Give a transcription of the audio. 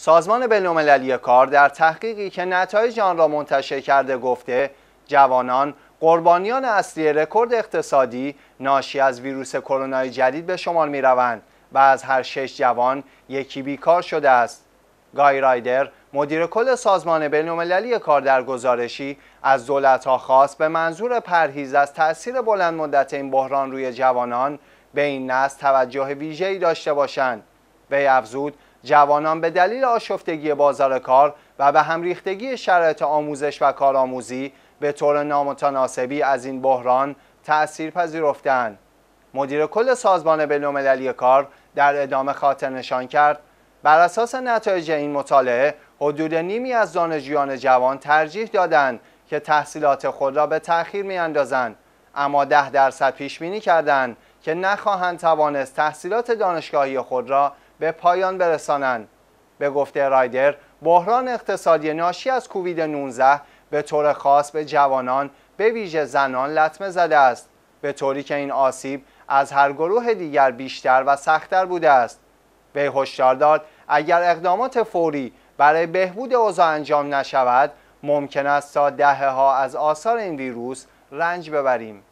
سازمان بین‌المللی کار در تحقیقی که نتایج آن را منتشر کرده گفته جوانان قربانیان اصلی رکورد اقتصادی ناشی از ویروس کرونا جدید به شمار می و از هر شش جوان یکی بیکار شده است. گای رایدر مدیر کل سازمان بین‌المللی کار در گزارشی از دولت‌ها خواست به منظور پرهیز از تاثیر بلند مدت این بحران روی جوانان به این نسل توجه ویژه‌ای داشته باشند. به افزود جوانان به دلیل آشفتگی بازار کار و به همریختگی شرایط آموزش و کارآموزی به طور نامتناسبی از این بحران تأثیر پذیرفتند. مدیر کل سازمان بینالمللی کار در ادامه خاطر نشان کرد بر اساس نتایج این مطالعه حدود نیمی از دانشجویان جوان ترجیح دادند که تحصیلات خود را به تأخیر میاندازند اما ده درصد پیش بینی کردند که نخواهند توانست تحصیلات دانشگاهی خود را به پایان برسانند به گفته رایدر بحران اقتصادی ناشی از کووید 19 به طور خاص به جوانان به ویژه زنان لطمه زده است به طوری که این آسیب از هر گروه دیگر بیشتر و سختتر بوده است به هشدار داد اگر اقدامات فوری برای بهبود اوضاع انجام نشود ممکن است تا دهه ها از آثار این ویروس رنج ببریم